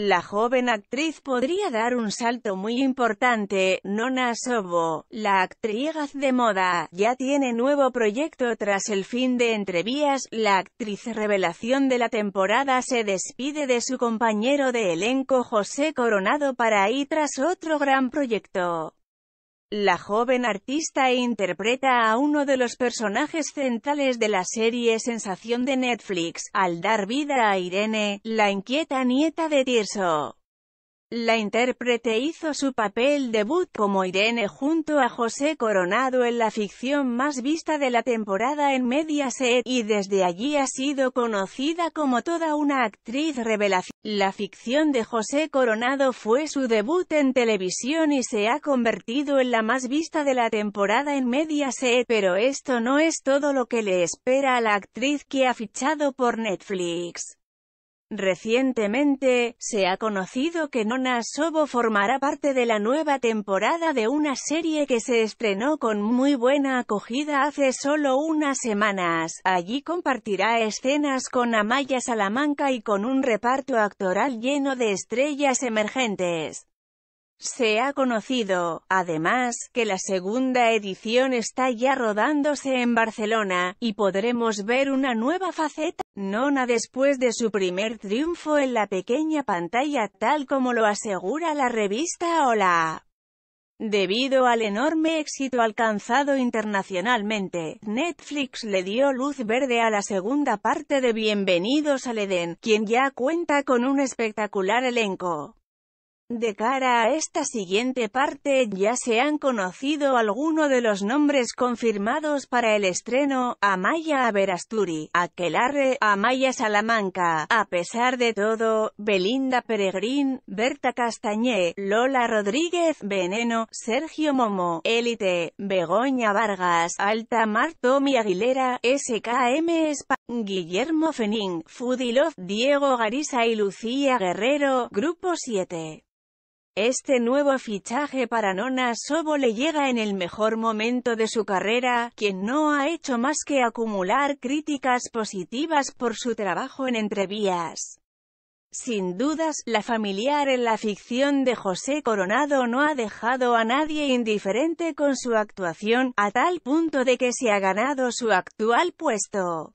La joven actriz podría dar un salto muy importante, Nona Sobo, la actriz de moda, ya tiene nuevo proyecto tras el fin de Entrevías, la actriz revelación de la temporada se despide de su compañero de elenco José Coronado para ir tras otro gran proyecto. La joven artista interpreta a uno de los personajes centrales de la serie Sensación de Netflix, al dar vida a Irene, la inquieta nieta de Tirso. La intérprete hizo su papel debut como Irene junto a José Coronado en la ficción más vista de la temporada en Mediaset, y desde allí ha sido conocida como toda una actriz revelación. La ficción de José Coronado fue su debut en televisión y se ha convertido en la más vista de la temporada en Mediaset, pero esto no es todo lo que le espera a la actriz que ha fichado por Netflix. Recientemente, se ha conocido que Nona Sobo formará parte de la nueva temporada de una serie que se estrenó con muy buena acogida hace solo unas semanas. Allí compartirá escenas con Amaya Salamanca y con un reparto actoral lleno de estrellas emergentes. Se ha conocido, además, que la segunda edición está ya rodándose en Barcelona, y podremos ver una nueva faceta, nona después de su primer triunfo en la pequeña pantalla tal como lo asegura la revista Hola. Debido al enorme éxito alcanzado internacionalmente, Netflix le dio luz verde a la segunda parte de Bienvenidos al Edén, quien ya cuenta con un espectacular elenco. De cara a esta siguiente parte, ya se han conocido algunos de los nombres confirmados para el estreno, Amaya Averasturi, Aquelarre, Amaya Salamanca, a pesar de todo, Belinda Peregrín, Berta Castañé, Lola Rodríguez, Veneno, Sergio Momo, Élite, Begoña Vargas, Altamar, Tommy Aguilera, SKM Spa, Guillermo Fenín, Fudilov, Diego Garisa y Lucía Guerrero, Grupo 7. Este nuevo fichaje para Nona Sobo le llega en el mejor momento de su carrera, quien no ha hecho más que acumular críticas positivas por su trabajo en entrevías. Sin dudas, la familiar en la ficción de José Coronado no ha dejado a nadie indiferente con su actuación, a tal punto de que se ha ganado su actual puesto.